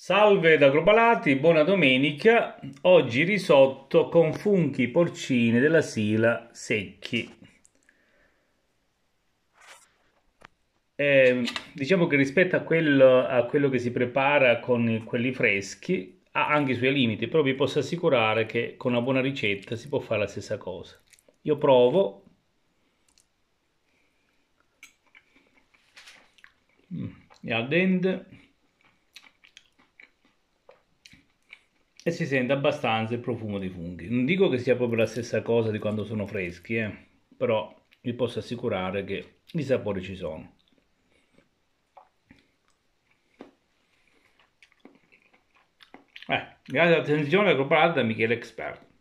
Salve da Globalati, buona domenica. Oggi risotto con funchi porcini della Sila secchi. Eh, diciamo che rispetto a quello, a quello, che si prepara con quelli freschi ha anche i suoi limiti, però vi posso assicurare che con una buona ricetta si può fare la stessa cosa. Io provo. Mm, e al dente. e si sente abbastanza il profumo dei funghi. Non dico che sia proprio la stessa cosa di quando sono freschi, eh, però vi posso assicurare che i sapori ci sono. Eh, grazie all'attenzione comprata da Michele Expert.